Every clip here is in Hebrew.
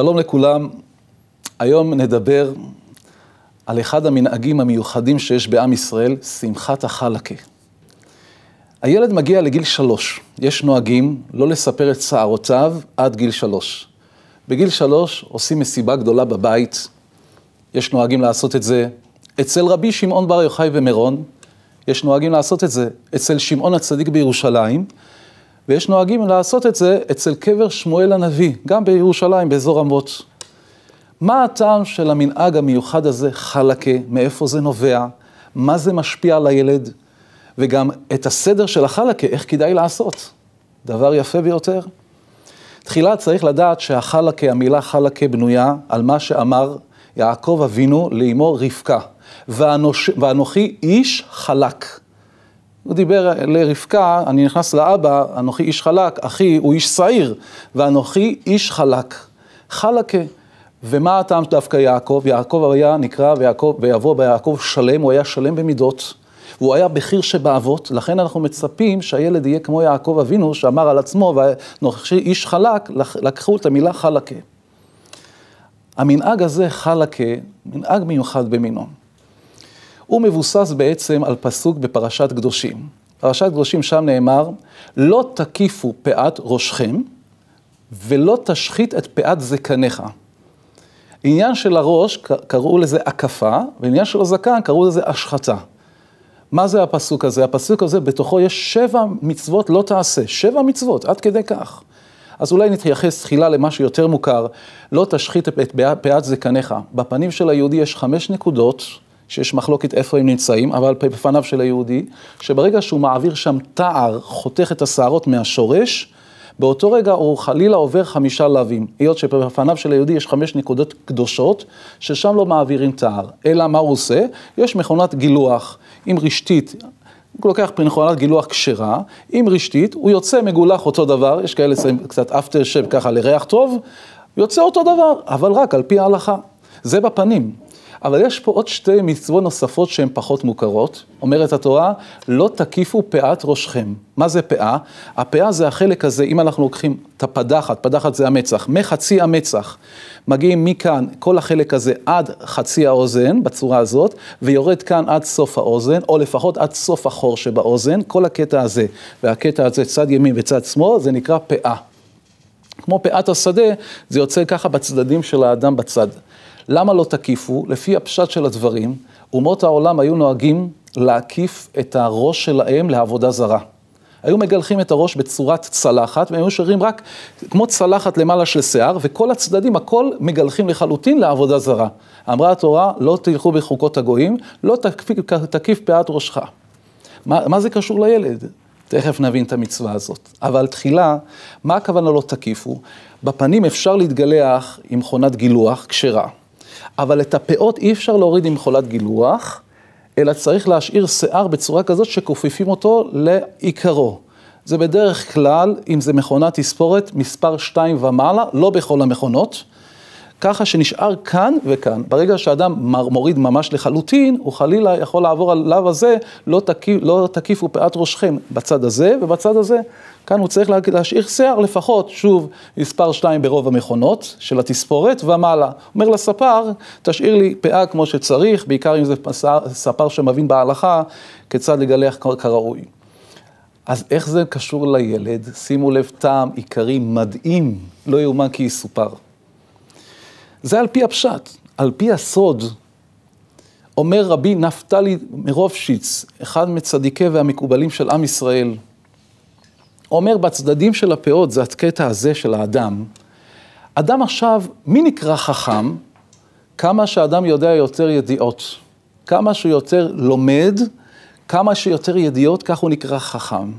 שלום לכולם. היום נדבר על אחד המנהגים המיוחדים שיש בעם ישראל, שמחת החלקה. הילד מגיע לגיל שלוש. יש נוהגים לא לספר את שערותיו עד גיל שלוש. בגיל שלוש עושים מסיבה גדולה בבית. יש נוהגים לעשות את זה אצל רבי שמעון בר יוחאי במירון. יש נוהגים לעשות את זה אצל שמעון הצדיק בירושלים. ויש נוהגים לעשות את זה אצל קבר שמואל הנביא, גם בירושלים, באזור רמות. מה הטעם של המנהג המיוחד הזה, חלקה, מאיפה זה נובע, מה זה משפיע על הילד, וגם את הסדר של החלקה, איך כדאי לעשות. דבר יפה ביותר. תחילה צריך לדעת שהחלקה, המילה חלקה בנויה על מה שאמר יעקב אבינו לאמו רבקה, ואנוש, ואנוכי איש חלק. הוא דיבר לרבקה, אני נכנס לאבא, אנוכי איש חלק, אחי הוא איש שעיר, ואנוכי איש חלק. חלקה. ומה הטעם דווקא יעקב? יעקב היה נקרא ויעקב, ויבוא ביעקב שלם, הוא היה שלם במידות. הוא היה בכיר שבאבות, לכן אנחנו מצפים שהילד יהיה כמו יעקב אבינו, שאמר על עצמו, ואנוכי איש חלק, לקחו את המילה חלקה. המנהג הזה, חלקה, מנהג מיוחד במינון. הוא מבוסס בעצם על פסוק בפרשת קדושים. פרשת קדושים שם נאמר, לא תקיפו פאת ראשכם ולא תשחית את פאת זקניך. עניין של הראש, קראו לזה הקפה, ועניין של הזקן, קראו לזה השחתה. מה זה הפסוק הזה? הפסוק הזה, בתוכו יש שבע מצוות לא תעשה. שבע מצוות, עד כדי כך. אז אולי נתייחס תחילה למה שיותר מוכר, לא תשחית את פאת זקניך. בפנים של היהודי יש חמש נקודות שיש מחלוקת איפה הם נמצאים, אבל בפניו של היהודי, שברגע שהוא מעביר שם תער, חותך את השערות מהשורש, באותו רגע הוא חלילה עובר חמישה לאווים, היות שבפניו של היהודי יש חמש נקודות קדושות, ששם לא מעבירים תער. אלא מה הוא עושה? יש מכונת גילוח עם רשתית. הוא לוקח מכונת גילוח כשרה, עם רשתית, הוא יוצא מגולח אותו דבר, יש כאלה שמים קצת אפטר שב ככה לריח טוב, יוצא אותו דבר, אבל רק על פי ההלכה. זה בפנים. אבל יש פה עוד שתי מצוות נוספות שהן פחות מוכרות. אומרת התורה, לא תקיפו פאת ראשכם. מה זה פאה? הפאה זה החלק הזה, אם אנחנו לוקחים את הפדחת, פדחת זה המצח, מחצי המצח, מגיעים מכאן, כל החלק הזה עד חצי האוזן, בצורה הזאת, ויורד כאן עד סוף האוזן, או לפחות עד סוף החור שבאוזן, כל הקטע הזה, והקטע הזה צד ימין וצד שמאל, זה נקרא פאה. כמו פאת השדה, זה יוצא ככה בצדדים של האדם בצד. למה לא תקיפו? לפי הפשט של הדברים, אומות העולם היו נוהגים להקיף את הראש שלהם לעבודה זרה. היו מגלחים את הראש בצורת צלחת, והם היו שרים רק כמו צלחת למעלה של שיער, וכל הצדדים, הכל מגלחים לחלוטין לעבודה זרה. אמרה התורה, לא תלכו בחוקות הגויים, לא תקיף, תקיף פאת ראשך. מה, מה זה קשור לילד? תכף נבין את המצווה הזאת. אבל תחילה, מה הכוונה לא תקיפו? בפנים אפשר להתגלח עם מכונת גילוח כשרה. אבל את הפאות אי אפשר להוריד עם חולת גילוח, אלא צריך להשאיר שיער בצורה כזאת שכופפים אותו לעיקרו. זה בדרך כלל, אם זה מכונת תספורת, מספר 2 ומעלה, לא בכל המכונות. ככה שנשאר כאן וכאן. ברגע שאדם מוריד ממש לחלוטין, הוא חלילה יכול לעבור על לאו הזה, לא, תקיף, לא תקיפו פאת ראשכם בצד הזה ובצד הזה. כאן הוא צריך להשאיר שיער לפחות, שוב, מספר שתיים ברוב המכונות של התספורת ומעלה. אומר לספר, תשאיר לי פאה כמו שצריך, בעיקר אם זה ספר שמבין בהלכה כיצד לגלח כראוי. אז איך זה קשור לילד? שימו לב, טעם עיקרי מדהים, לא יאומן כי יסופר. זה על פי הפשט, על פי הסוד. אומר רבי נפתלי מרובשיץ, אחד מצדיקי והמקובלים של עם ישראל, אומר בצדדים של הפאות, זה הקטע הזה של האדם, אדם עכשיו, מי נקרא חכם? כמה שאדם יודע יותר ידיעות. כמה שהוא יותר לומד, כמה שיותר ידיעות, כך הוא נקרא חכם.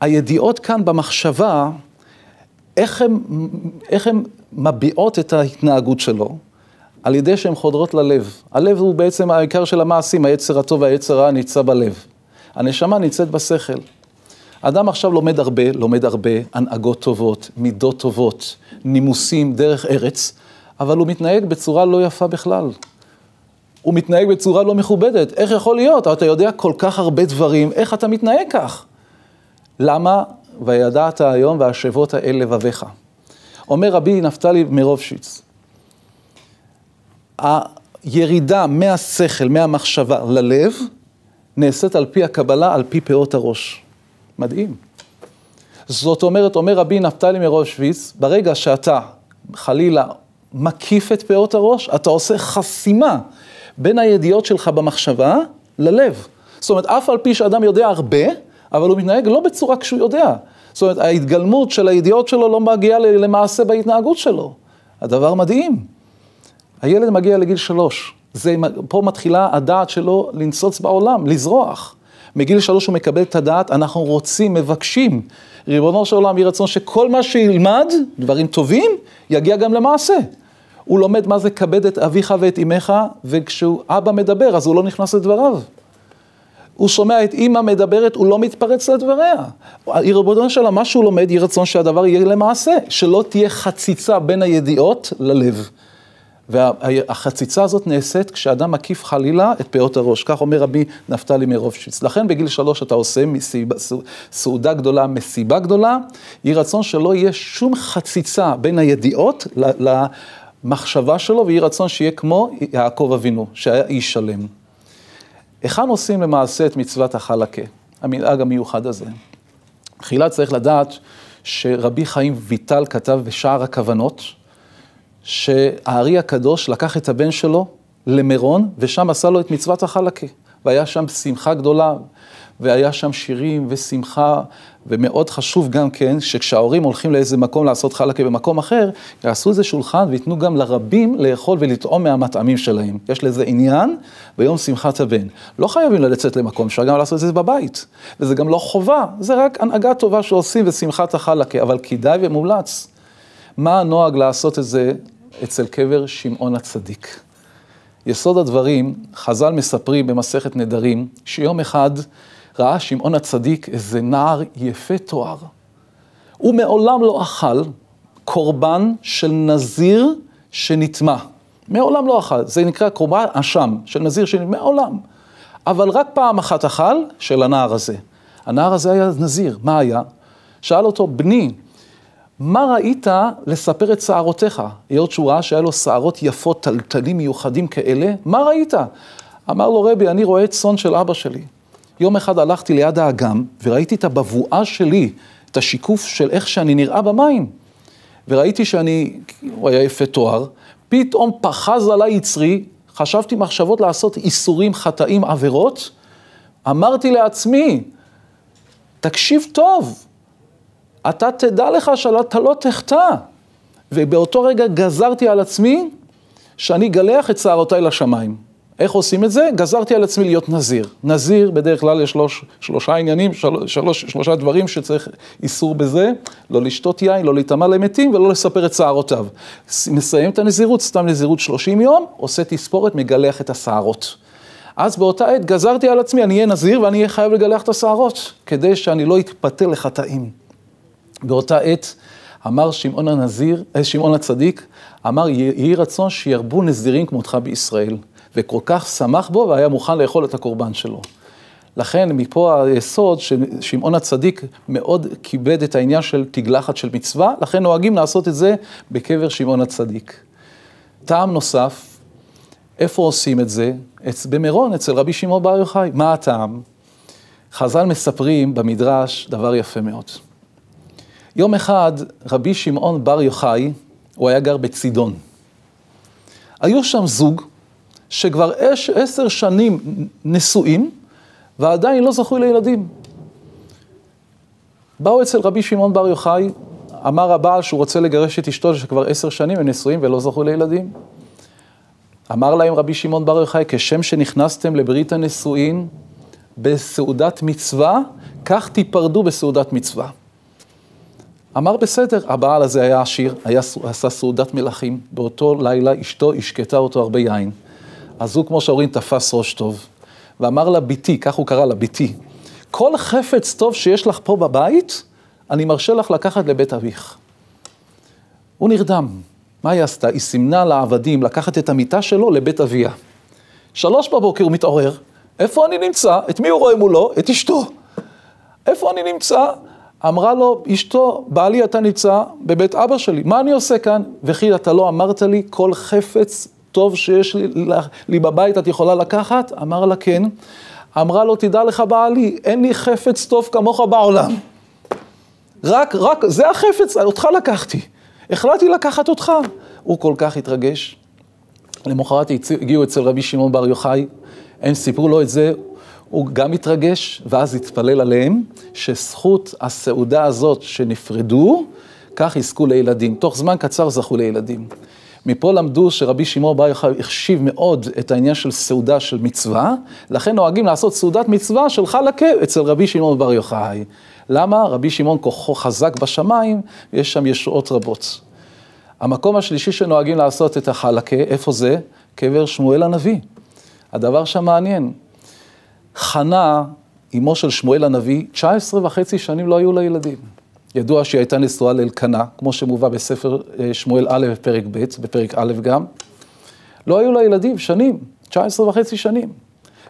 הידיעות כאן במחשבה, איך הם, איך הם מביעות את ההתנהגות שלו על ידי שהן חודרות ללב. הלב הוא בעצם העיקר של המעשים, היצר הטוב והיצר רע נמצא בלב. הנשמה נמצאת בשכל. אדם עכשיו לומד הרבה, לומד הרבה הנהגות טובות, מידות טובות, נימוסים, דרך ארץ, אבל הוא מתנהג בצורה לא יפה בכלל. הוא מתנהג בצורה לא מכובדת. איך יכול להיות? אתה יודע כל כך הרבה דברים, איך אתה מתנהג כך? למה? וידעת היום והשבות האל לבביך. אומר רבי נפתלי מרובשיץ, הירידה מהשכל, מהמחשבה ללב, נעשית על פי הקבלה, על פי פאות הראש. מדהים. זאת אומרת, אומר רבי נפתלי מרובשיץ, ברגע שאתה, חלילה, מקיף את פאות הראש, אתה עושה חסימה בין הידיעות שלך במחשבה ללב. זאת אומרת, אף על פי שאדם יודע הרבה, אבל הוא מתנהג לא בצורה כשהוא יודע. זאת אומרת, ההתגלמות של הידיעות שלו לא מגיעה למעשה בהתנהגות שלו. הדבר מדהים. הילד מגיע לגיל שלוש, זה, פה מתחילה הדעת שלו לנצוץ בעולם, לזרוח. מגיל שלוש הוא מקבל את הדעת, אנחנו רוצים, מבקשים. ריבונו של עולם, יהי רצון שכל מה שילמד, דברים טובים, יגיע גם למעשה. הוא לומד מה זה כבד את אביך ואת אמך, וכשאבא מדבר, אז הוא לא נכנס לדבריו. הוא שומע את אימא מדברת, הוא לא מתפרץ לדבריה. ריבונו שלה, מה שהוא לומד, יהי רצון שהדבר יהיה למעשה, שלא תהיה חציצה בין הידיעות ללב. והחציצה הזאת נעשית כשאדם מקיף חלילה את פאות הראש. כך אומר רבי נפתלי מרובשיץ. לכן בגיל שלוש אתה עושה מסיבה, סעודה גדולה, מסיבה גדולה. יהי רצון שלא יהיה שום חציצה בין הידיעות למחשבה שלו, ויהי רצון שיהיה כמו יעקב אבינו, שהיה איש שלם. היכן עושים למעשה את מצוות החלקה, המנהג המיוחד הזה? תחילה צריך לדעת שרבי חיים ויטל כתב בשער הכוונות, שהארי הקדוש לקח את הבן שלו למירון, ושם עשה לו את מצוות החלקה. והיה שם שמחה גדולה, והיה שם שירים ושמחה, ומאוד חשוב גם כן, שכשההורים הולכים לאיזה מקום לעשות חלקה במקום אחר, יעשו איזה שולחן וייתנו גם לרבים לאכול ולטעום מהמטעמים שלהם. יש לזה עניין ביום שמחת הבן. לא חייבים לצאת למקום, אפשר גם לעשות את זה בבית. וזה גם לא חובה, זה רק הנהגה טובה שעושים ושמחת החלקה, אבל כדאי ומומלץ. מה הנוהג לעשות את זה אצל קבר שמעון הצדיק? יסוד הדברים, חז"ל מספרים במסכת נדרים, שיום אחד ראה שמעון הצדיק איזה נער יפה תואר. הוא מעולם לא אכל קורבן של נזיר שנטמע. מעולם לא אכל, זה נקרא קורבן אשם, של נזיר שנטמע, מעולם. אבל רק פעם אחת אכל של הנער הזה. הנער הזה היה נזיר, מה היה? שאל אותו, בני, מה ראית לספר את שערותיך? היות שהוא ראה שהיה לו שערות יפות, טלטלים מיוחדים כאלה, מה ראית? אמר לו, רבי, אני רואה צאן של אבא שלי. יום אחד הלכתי ליד האגם, וראיתי את הבבואה שלי, את השיקוף של איך שאני נראה במים. וראיתי שאני, הוא היה יפה תואר, פתאום פחז עליי יצרי, חשבתי מחשבות לעשות איסורים, חטאים, עבירות. אמרתי לעצמי, תקשיב טוב, אתה תדע לך שאתה לא תחטא. ובאותו רגע גזרתי על עצמי שאני אגלח את שערותיי לשמיים. איך עושים את זה? גזרתי על עצמי להיות נזיר. נזיר, בדרך כלל יש שלוש, שלושה עניינים, של, שלוש, שלושה דברים שצריך איסור בזה, לא לשתות יין, לא להיטמע למתים ולא לספר את שערותיו. מסיים את הנזירות, סתם נזירות 30 יום, עושה תספורת, מגלח את השערות. אז באותה עת גזרתי על עצמי, אני אהיה נזיר ואני אהיה חייב לגלח את השערות, כדי שאני לא אתפתה לחטאים. באותה עת אמר שמעון הנזיר, אה, שמעון הצדיק, אמר, יהי רצון שירבו נזירים כמותך בישראל. וכל כך שמח בו והיה מוכן לאכול את הקורבן שלו. לכן מפה היסוד ששמעון הצדיק מאוד כיבד את העניין של תגלחת של מצווה, לכן נוהגים לעשות את זה בקבר שמעון הצדיק. טעם נוסף, איפה עושים את זה? במירון, אצל רבי שמעון בר יוחאי. מה הטעם? חז"ל מספרים במדרש דבר יפה מאוד. יום אחד רבי שמעון בר יוחאי, הוא היה גר בצידון. היו שם זוג, שכבר עשר שנים נשואים, ועדיין לא זכוי לילדים. באו אצל רבי שמעון בר יוחאי, אמר הבעל שהוא רוצה לגרש את אשתו, שכבר עשר שנים הם נשואים ולא זכו לילדים. אמר להם רבי שמעון בר יוחאי, כשם שנכנסתם לברית הנשואין בסעודת מצווה, כך תיפרדו בסעודת מצווה. אמר בסדר, הבעל הזה היה עשיר, היה, עשה סעודת מלכים, באותו לילה אשתו השקטה אותו הרבה יין. אז הוא, כמו שאומרים, תפס ראש טוב, ואמר לה, ביתי, כך הוא קרא לה, ביתי, כל חפץ טוב שיש לך פה בבית, אני מרשה לך לקחת לבית אביך. הוא נרדם. מה היא עשתה? היא סימנה לעבדים לקחת את המיטה שלו לבית אביה. שלוש בבוקר הוא מתעורר, איפה אני נמצא? את מי הוא רואה מולו? את אשתו. איפה אני נמצא? אמרה לו, אשתו, בעלי אתה נמצא בבית אבא שלי, מה אני עושה כאן? וכי אתה לא אמרת לי, כל חפץ טוב שיש לי, לי בבית, את יכולה לקחת? אמר לה, כן. אמרה לו, תדע לך בעלי, אין לי חפץ טוב כמוך בעולם. רק, רק, זה החפץ, אותך לקחתי. החלטתי לקחת אותך. הוא כל כך התרגש. למחרת הגיעו אצל רבי שמעון בר יוחאי, הם סיפרו לו את זה, הוא גם התרגש, ואז התפלל עליהם, שזכות הסעודה הזאת שנפרדו, כך יזכו לילדים. תוך זמן קצר זכו לילדים. מפה למדו שרבי שמעון בר יוחאי החשיב מאוד את העניין של סעודה של מצווה, לכן נוהגים לעשות סעודת מצווה של חלקה אצל רבי שמעון בר יוחאי. למה? רבי שמעון כוחו חזק בשמיים, יש שם ישועות רבות. המקום השלישי שנוהגים לעשות את החלקה, איפה זה? קבר שמואל הנביא. הדבר שם מעניין. חנה, אמו של שמואל הנביא, 19 וחצי שנים לא היו לה ילדים. ידוע שהיא הייתה נשואה לאלקנה, כמו שמובא בספר אה, שמואל א' בפרק ב', בפרק א' גם. לא היו לה ילדים שנים, 19 וחצי שנים.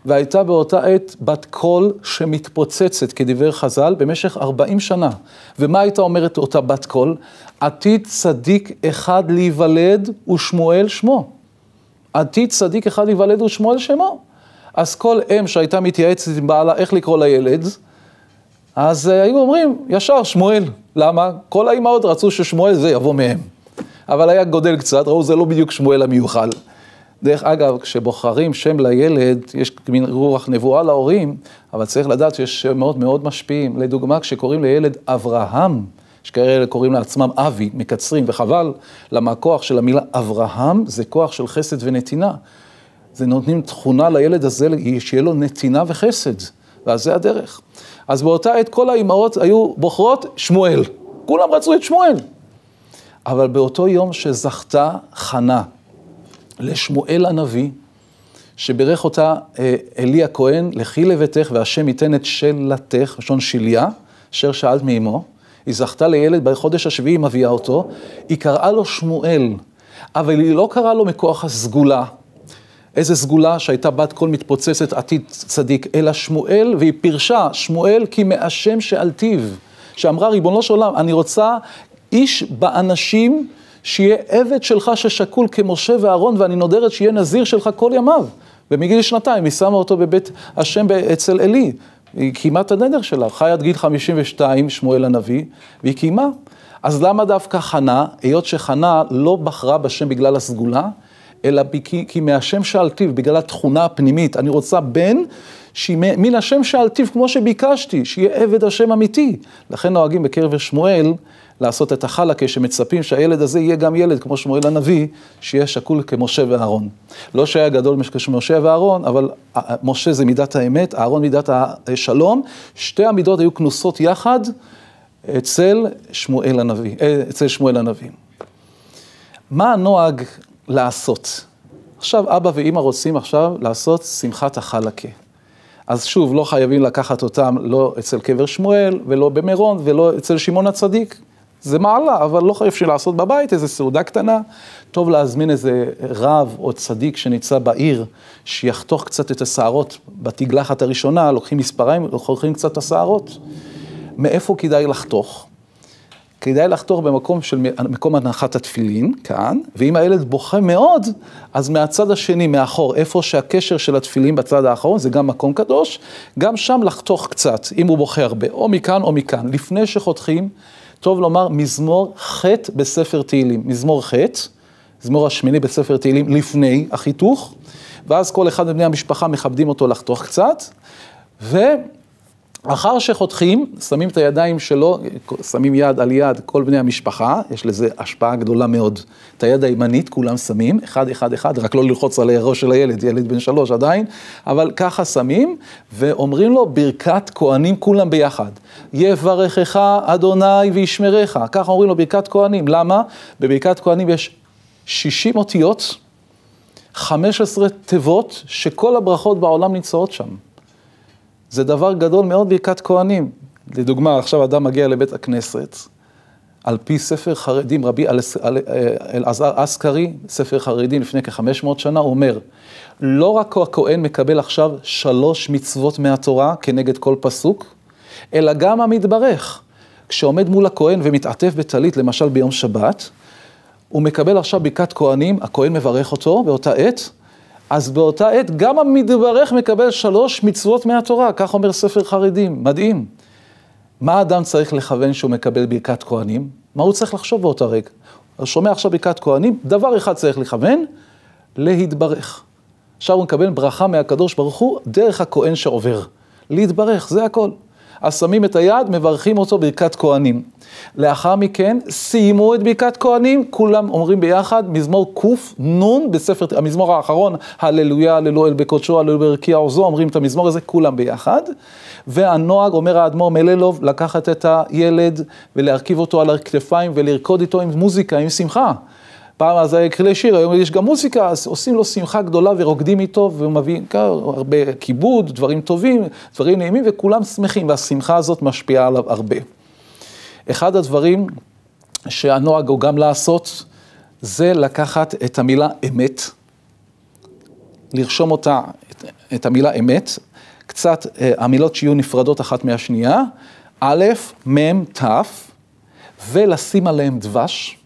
והייתה באותה עת בת קול שמתפוצצת, כדבר חז"ל, במשך 40 שנה. ומה הייתה אומרת אותה בת קול? עתיד צדיק אחד להיוולד ושמואל שמו. עתיד צדיק אחד להיוולד ושמואל שמו. אז כל אם שהייתה מתייעצת עם בעלה איך לקרוא לילד, אז אה, היו אומרים, ישר שמואל. למה? כל האימהות רצו ששמואל זה יבוא מהם. אבל היה גודל קצת, ראו, זה לא בדיוק שמואל המיוחל. דרך אגב, כשבוחרים שם לילד, יש מין רוח נבואה להורים, אבל צריך לדעת שיש שמות מאוד משפיעים. לדוגמה, כשקוראים לילד אברהם, יש כאלה קוראים לעצמם אבי, מקצרים, וחבל, למה הכוח של המילה אברהם זה כוח של חסד ונתינה. זה נותנים תכונה לילד הזה, שיהיה לו נתינה וחסד. ואז זה הדרך. אז באותה עת כל האימהות היו בוחרות שמואל. כולם רצו את שמואל. אבל באותו יום שזכתה חנה לשמואל הנביא, שבירך אותה אה, אלי הכהן, לכי לביתך והשם ייתן את שלתך, לשון שליה, אשר שאלת מאמו. היא זכתה לילד בחודש השביעי, היא מביאה אותו, היא קראה לו שמואל, אבל היא לא קראה לו מכוח הסגולה, איזה סגולה שהייתה בת קול מתפוצצת עתיד צדיק, אלא שמואל, והיא פירשה, שמואל כי מהשם שעל טיב, שאמרה ריבונו של עולם, אני רוצה איש באנשים שיהיה עבד שלך ששקול כמשה ואהרון, ואני נודרת שיהיה נזיר שלך כל ימיו. ומגיל שנתיים היא שמה אותו בבית השם אצל עלי. היא קיימה את הנדר שלה, חי עד גיל 52, שמואל הנביא, והיא קיימה. אז למה דווקא חנה, היות שחנה לא בחרה בשם בגלל הסגולה, אלא כי, כי מהשם שאלתיו, בגלל התכונה הפנימית, אני רוצה בן שהיא מן השם שאלתיו, כמו שביקשתי, שיהיה עבד השם אמיתי. לכן נוהגים בקרב שמואל לעשות את החלקה, שמצפים שהילד הזה יהיה גם ילד, כמו שמואל הנביא, שיהיה שקול כמשה ואהרון. לא שהיה גדול כמשה ואהרון, אבל אה, אה, משה זה מידת האמת, אהרון מידת השלום, שתי המידות היו כנוסות יחד אצל שמואל הנביא. אה, אצל שמואל הנביא. מה הנוהג לעשות. עכשיו אבא ואימא רוצים עכשיו לעשות שמחת החלקה. אז שוב, לא חייבים לקחת אותם לא אצל קבר שמואל, ולא במירון, ולא אצל שמעון הצדיק. זה מעלה, אבל לא חייב לעשות בבית איזה סעודה קטנה. טוב להזמין איזה רב או צדיק שנמצא בעיר, שיחתוך קצת את השערות בתגלחת הראשונה, לוקחים מספריים, חוכרים קצת את השערות. מאיפה כדאי לחתוך? כדאי לחתוך במקום של מקום הנחת התפילין, כאן, ואם הילד בוכה מאוד, אז מהצד השני, מאחור, איפה שהקשר של התפילין בצד האחרון, זה גם מקום קדוש, גם שם לחתוך קצת, אם הוא בוכה הרבה, או מכאן או מכאן. לפני שחותכים, טוב לומר מזמור ח' בספר תהילים. מזמור ח', מזמור השמיני בספר תהילים, לפני החיתוך, ואז כל אחד מבני המשפחה מכבדים אותו לחתוך קצת, ו... אחר שחותכים, שמים את הידיים שלו, שמים יד על יד כל בני המשפחה, יש לזה השפעה גדולה מאוד. את היד הימנית כולם שמים, אחד, אחד, אחד, רק לא ללחוץ על הראש של הילד, ילד בן שלוש עדיין, אבל ככה שמים, ואומרים לו ברכת כהנים כולם ביחד. יברכך אדוני וישמרך, ככה אומרים לו ברכת כהנים, למה? בברכת כהנים יש 60 אותיות, 15 תיבות, שכל הברכות בעולם נמצאות שם. זה דבר גדול מאוד ברכת כהנים. לדוגמה, עכשיו אדם מגיע לבית הכנסת, על פי ספר חרדים, רבי אלעזר אסקרי, ספר חרדים לפני כ-500 שנה, אומר, לא רק הכהן מקבל עכשיו שלוש מצוות מהתורה כנגד כל פסוק, אלא גם המתברך. כשעומד מול הכהן ומתעטף בטלית, למשל ביום שבת, הוא מקבל עכשיו ברכת כהנים, הכהן מברך אותו באותה עת, אז באותה עת גם המתברך מקבל שלוש מצוות מהתורה, כך אומר ספר חרדים, מדהים. מה אדם צריך לכוון שהוא מקבל ברכת כהנים? מה הוא צריך לחשוב באותה רגע? הוא שומע עכשיו ברכת כהנים, דבר אחד צריך לכוון, להתברך. עכשיו הוא מקבל ברכה מהקדוש ברוך הוא דרך הכהן שעובר. להתברך, זה הכל. אז שמים את היד, מברכים אותו ברכת כהנים. לאחר מכן, סיימו את ברכת כהנים, כולם אומרים ביחד, מזמור קנ בספר, המזמור האחרון, הללויה, הללו אל בקודשו, הללו ברקיע עוזו, אומרים את המזמור הזה, כולם ביחד. והנוהג, אומר האדמו"ר מללוב, לקחת את הילד ולהרכיב אותו על הכתפיים ולרקוד איתו עם מוזיקה, עם שמחה. פעם אז היה כלי שיר, היום יש גם מוזיקה, אז עושים לו שמחה גדולה ורוקדים איתו, ומביאים כן, הרבה כיבוד, דברים טובים, דברים נעימים, וכולם שמחים, והשמחה הזאת משפיעה עליו הרבה. אחד הדברים שהנוהג הוא גם לעשות, זה לקחת את המילה אמת, לרשום אותה, את, את המילה אמת, קצת אה, המילות שיהיו נפרדות אחת מהשנייה, א', מ', ת', ולשים עליהם דבש.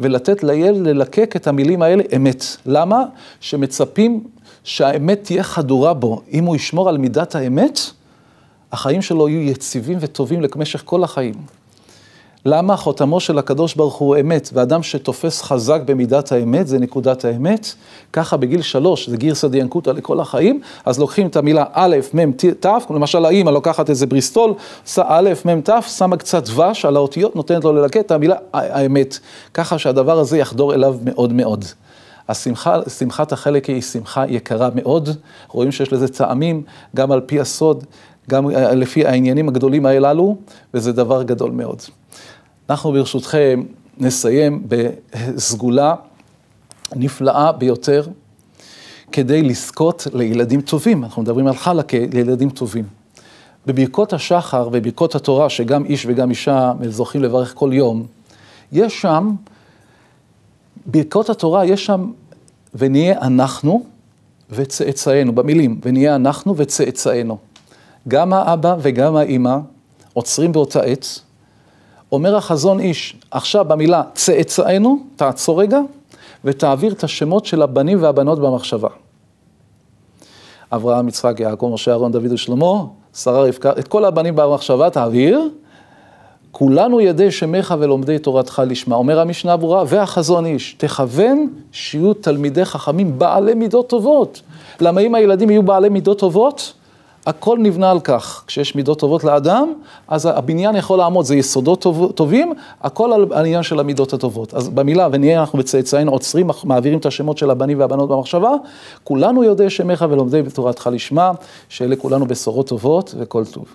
ולתת לילד ללקק את המילים האלה אמת. למה? שמצפים שהאמת תהיה חדורה בו. אם הוא ישמור על מידת האמת, החיים שלו יהיו יציבים וטובים למשך כל החיים. למה חותמו של הקדוש ברוך הוא אמת, ואדם שתופס חזק במידת האמת, זה נקודת האמת, ככה בגיל שלוש, זה גרסא דיאנקותא לכל החיים, אז לוקחים את המילה א', מ', ת', למשל האימא לוקחת איזה בריסטול, עושה א', מ', ת', שמה קצת דבש על האותיות, נותנת לו ללקט את המילה האמת, ככה שהדבר הזה יחדור אליו מאוד מאוד. השמחה, שמחת החלק היא שמחה יקרה מאוד, רואים שיש לזה טעמים, גם על פי הסוד, גם אה, לפי העניינים הגדולים הללו, וזה דבר גדול מאוד. אנחנו ברשותכם נסיים בסגולה נפלאה ביותר כדי לזכות לילדים טובים. אנחנו מדברים על חלקה לילדים טובים. בברכות השחר וברכות התורה, שגם איש וגם אישה זוכים לברך כל יום, יש שם, ברכות התורה יש שם, ונהיה אנחנו וצאצאינו, במילים, ונהיה אנחנו וצאצאינו. גם האבא וגם האימא עוצרים באותה עץ, אומר החזון איש, עכשיו במילה צאצאינו, תעצור רגע, ותעביר את השמות של הבנים והבנות במחשבה. אברהם, יצחק, יעקב, משה, אהרון, דוד ושלמה, שרה רבקה, את כל הבנים במחשבה תעביר, כולנו ידי שמך ולומדי תורתך לשמה. אומר המשנה הברורה, והחזון איש, תכוון שיהיו תלמידי חכמים בעלי מידות טובות. למה אם הילדים יהיו בעלי מידות טובות, הכל נבנה על כך, כשיש מידות טובות לאדם, אז הבניין יכול לעמוד, זה יסודות טוב, טובים, הכל על העניין של המידות הטובות. אז במילה, ונהיה אנחנו בצאצאינו עוצרים, מעבירים את השמות של הבנים והבנות במחשבה, כולנו יודעי שמך ולומדי בתורתך לשמה, שאלה כולנו בשורות טובות וכל טוב.